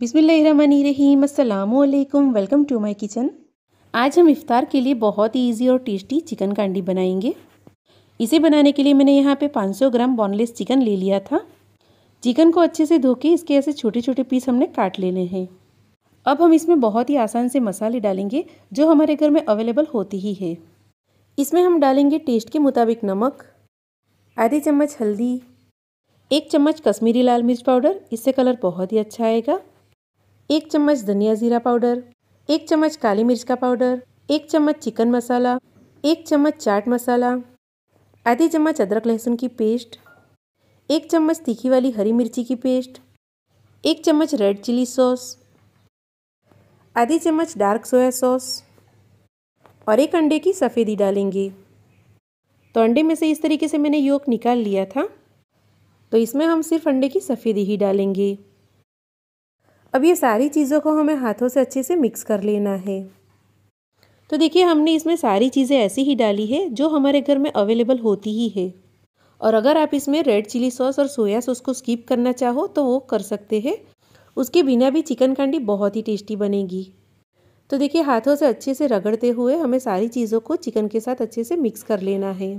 बिसमीम अल्लाम welcome to my kitchen आज हम इफ़ार के लिए बहुत ही इजी और टेस्टी चिकन कांडी बनाएंगे इसे बनाने के लिए मैंने यहाँ पे 500 ग्राम बोनलेस चिकन ले लिया था चिकन को अच्छे से धो के इसके ऐसे छोटे छोटे पीस हमने काट लेने हैं अब हम इसमें बहुत ही आसान से मसाले डालेंगे जो हमारे घर में अवेलेबल होती ही है इसमें हम डालेंगे टेस्ट के मुताबिक नमक आधी चम्मच हल्दी एक चम्मच कश्मीरी लाल मिर्च पाउडर इससे कलर बहुत ही अच्छा आएगा एक चम्मच धनिया ज़ीरा पाउडर एक चम्मच काली मिर्च का पाउडर एक चम्मच चिकन मसाला एक चम्मच चाट मसाला आधी चम्मच अदरक लहसुन की पेस्ट एक चम्मच तीखी वाली हरी मिर्ची की पेस्ट एक चम्मच रेड चिली सॉस आधी चम्मच डार्क सोया सॉस और एक अंडे की सफ़ेदी डालेंगे तो अंडे में से इस तरीके से मैंने योक निकाल लिया था तो इसमें हम सिर्फ अंडे की सफ़ेदी ही डालेंगे अब ये सारी चीज़ों को हमें हाथों से अच्छे से मिक्स कर लेना है तो देखिए हमने इसमें सारी चीज़ें ऐसी ही डाली है जो हमारे घर में अवेलेबल होती ही है और अगर आप इसमें रेड चिली सॉस और सोया सॉस को स्किप करना चाहो तो वो कर सकते हैं उसके बिना भी चिकन कांडी बहुत ही टेस्टी बनेगी तो देखिए हाथों से अच्छे से रगड़ते हुए हमें सारी चीज़ों को चिकन के साथ अच्छे से मिक्स कर लेना है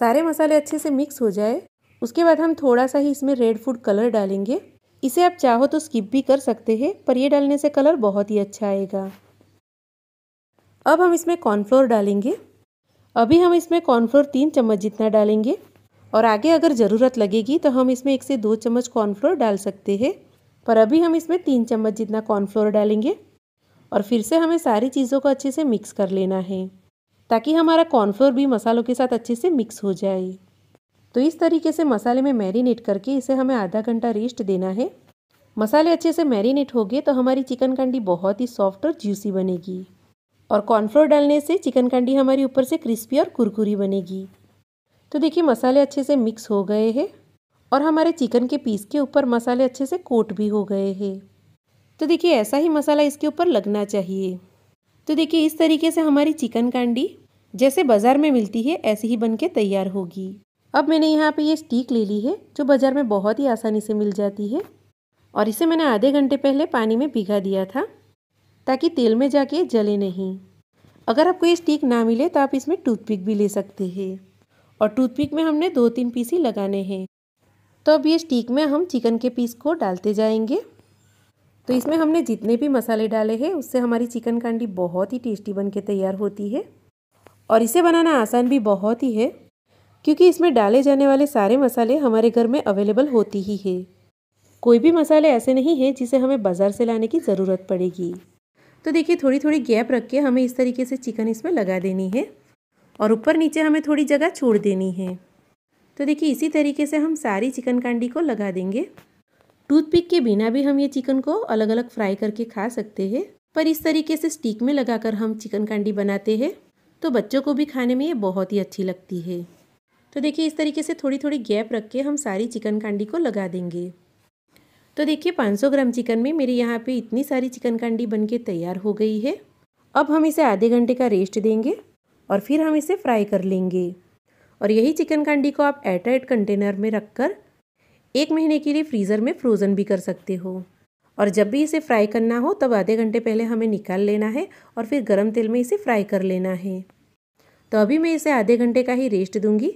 सारे मसाले अच्छे से मिक्स हो जाए उसके बाद हम थोड़ा सा ही इसमें रेड फूड कलर डालेंगे इसे आप चाहो तो स्किप भी कर सकते हैं पर ये डालने से कलर बहुत ही अच्छा आएगा अब हम इसमें कॉर्नफ्लोर डालेंगे अभी हम इसमें कॉर्नफ्लोर तीन चम्मच जितना डालेंगे और आगे अगर ज़रूरत लगेगी तो हम इसमें एक से दो चम्मच कॉर्नफ्लोर डाल सकते हैं पर अभी हम इसमें तीन चम्मच जितना कॉर्नफ्लोर डालेंगे और फिर से हमें सारी चीज़ों को अच्छे से मिक्स कर लेना है ताकि हमारा कॉर्नफ्लोर भी मसालों के साथ अच्छे से मिक्स हो जाए तो इस तरीके से मसाले में मैरिनेट करके इसे हमें आधा घंटा रेस्ट देना है मसाले अच्छे से मैरिनेट हो गए तो हमारी चिकन कंडी बहुत ही सॉफ्ट और जूसी बनेगी और कॉर्नफ्लोर डालने से चिकन कंडी हमारी ऊपर से क्रिस्पी और कुरकुरी बनेगी तो देखिए मसाले अच्छे से मिक्स हो गए हैं और हमारे चिकन के पीस के ऊपर मसाले अच्छे से कोट भी हो गए हैं तो देखिए ऐसा ही मसाला इसके ऊपर लगना चाहिए तो देखिए इस तरीके से हमारी चिकन कांडी जैसे बाज़ार में मिलती है ऐसे ही बनके तैयार होगी अब मैंने यहाँ पे ये स्टीक ले ली है जो बाज़ार में बहुत ही आसानी से मिल जाती है और इसे मैंने आधे घंटे पहले पानी में भिगा दिया था ताकि तेल में जाके जले नहीं अगर आपको ये स्टिक ना मिले तो आप इसमें टूथपिक भी ले सकते हैं और टूथपिक में हमने दो तीन पीस ही लगाने हैं तो अब ये स्टिक में हम चिकन के पीस को डालते जाएंगे तो इसमें हमने जितने भी मसाले डाले हैं उससे हमारी चिकन कांडी बहुत ही टेस्टी बन के तैयार होती है और इसे बनाना आसान भी बहुत ही है क्योंकि इसमें डाले जाने वाले सारे मसाले हमारे घर में अवेलेबल होती ही है कोई भी मसाले ऐसे नहीं है जिसे हमें बाज़ार से लाने की ज़रूरत पड़ेगी तो देखिए थोड़ी थोड़ी गैप रख के हमें इस तरीके से चिकन इसमें लगा देनी है और ऊपर नीचे हमें थोड़ी जगह छोड़ देनी है तो देखिए इसी तरीके से हम सारी चिकन कांडी को लगा देंगे टूथपिक के बिना भी हम ये चिकन को अलग अलग फ्राई करके खा सकते हैं पर इस तरीके से स्टिक में लगाकर हम चिकन कांडी बनाते हैं तो बच्चों को भी खाने में ये बहुत ही अच्छी लगती है तो देखिए इस तरीके से थोड़ी थोड़ी गैप रख के हम सारी चिकन कांडी को लगा देंगे तो देखिए 500 ग्राम चिकन में मेरे यहाँ पे इतनी सारी चिकन कांडी बन के तैयार हो गई है अब हम इसे आधे घंटे का रेस्ट देंगे और फिर हम इसे फ्राई कर लेंगे और यही चिकन कांडी को आप एयरटाइट कंटेनर में रख कर एक महीने के लिए फ्रीज़र में फ्रोज़न भी कर सकते हो और जब भी इसे फ्राई करना हो तब आधे घंटे पहले हमें निकाल लेना है और फिर गर्म तेल में इसे फ्राई कर लेना है तो अभी मैं इसे आधे घंटे का ही रेस्ट दूंगी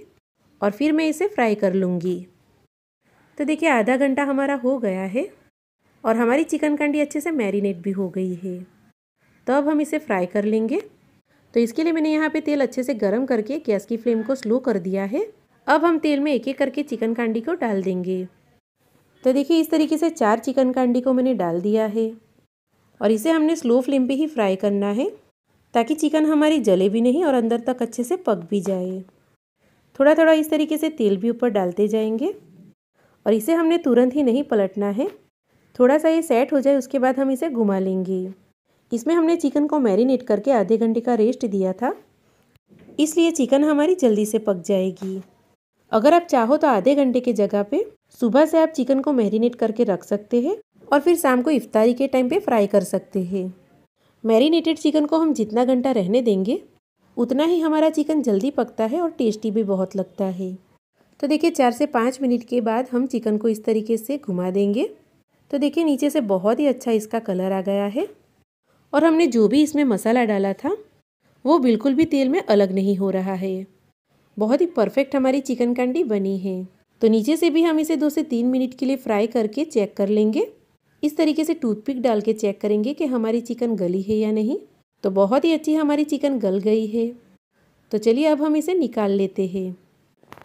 और फिर मैं इसे फ्राई कर लूँगी तो देखिए आधा घंटा हमारा हो गया है और हमारी चिकन कंडी अच्छे से मैरिनेट भी हो गई है तो अब हम इसे फ्राई कर लेंगे तो इसके लिए मैंने यहाँ पे तेल अच्छे से गर्म करके गैस की फ्लेम को स्लो कर दिया है अब हम तेल में एक एक करके चिकन कांडी को डाल देंगे तो देखिए इस तरीके से चार चिकन कांडी को मैंने डाल दिया है और इसे हमने स्लो फ्लेम पे ही फ्राई करना है ताकि चिकन हमारी जले भी नहीं और अंदर तक अच्छे से पक भी जाए थोड़ा थोड़ा इस तरीके से तेल भी ऊपर डालते जाएंगे और इसे हमने तुरंत ही नहीं पलटना है थोड़ा सा ये सेट हो जाए उसके बाद हम इसे घुमा लेंगे इसमें हमने चिकन को मैरिनेट करके आधे घंटे का रेस्ट दिया था इसलिए चिकन हमारी जल्दी से पक जाएगी अगर आप चाहो तो आधे घंटे की जगह पे सुबह से आप चिकन को मैरिनेट करके रख सकते हैं और फिर शाम को इफ्तारी के टाइम पे फ्राई कर सकते हैं मैरिनेटेड चिकन को हम जितना घंटा रहने देंगे उतना ही हमारा चिकन जल्दी पकता है और टेस्टी भी बहुत लगता है तो देखिए चार से पाँच मिनट के बाद हम चिकन को इस तरीके से घुमा देंगे तो देखिए नीचे से बहुत ही अच्छा इसका कलर आ गया है और हमने जो भी इसमें मसाला डाला था वो बिल्कुल भी तेल में अलग नहीं हो रहा है बहुत ही परफेक्ट हमारी चिकन कैंडी बनी है तो नीचे से भी हम इसे दो से तीन मिनट के लिए फ्राई करके चेक कर लेंगे इस तरीके से टूथपिक डाल के चेक करेंगे कि हमारी चिकन गली है या नहीं तो बहुत ही अच्छी हमारी चिकन गल गई है तो चलिए अब हम इसे निकाल लेते हैं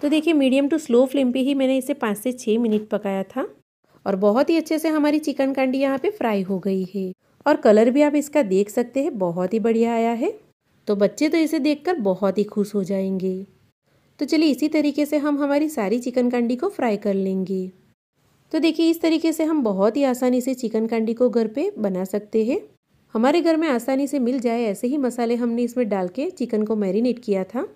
तो देखिए मीडियम टू स्लो फ्लेम पे ही मैंने इसे पाँच से छः मिनट पकाया था और बहुत ही अच्छे से हमारी चिकन कांडी यहाँ पे फ्राई हो गई है और कलर भी आप इसका देख सकते हैं बहुत ही बढ़िया आया है तो बच्चे तो इसे देख बहुत ही खुश हो जाएंगे तो चलिए इसी तरीके से हम हमारी सारी चिकन कांडी को फ्राई कर लेंगे तो देखिए इस तरीके से हम बहुत ही आसानी से चिकन कांडी को घर पे बना सकते हैं हमारे घर में आसानी से मिल जाए ऐसे ही मसाले हमने इसमें डाल के चिकन को मैरिनेट किया था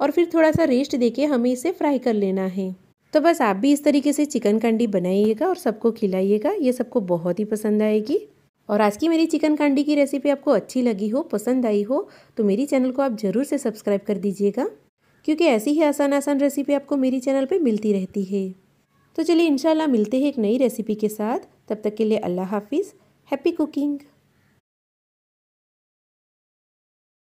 और फिर थोड़ा सा रेस्ट देके हमें इसे फ्राई कर लेना है तो बस आप भी इस तरीके से चिकन कांडी बनाइएगा और सबको खिलाइएगा ये सबको बहुत ही पसंद आएगी और आज की मेरी चिकन कांडी की रेसिपी आपको अच्छी लगी हो पसंद आई हो तो मेरी चैनल को आप ज़रूर से सब्सक्राइब कर दीजिएगा क्योंकि ऐसी ही आसान आसान रेसिपी आपको मेरी चैनल पर मिलती रहती है तो चलिए इंशाल्लाह मिलते हैं एक नई रेसिपी के साथ तब तक के लिए अल्लाह हाफिज़ हैप्पी कुकिंग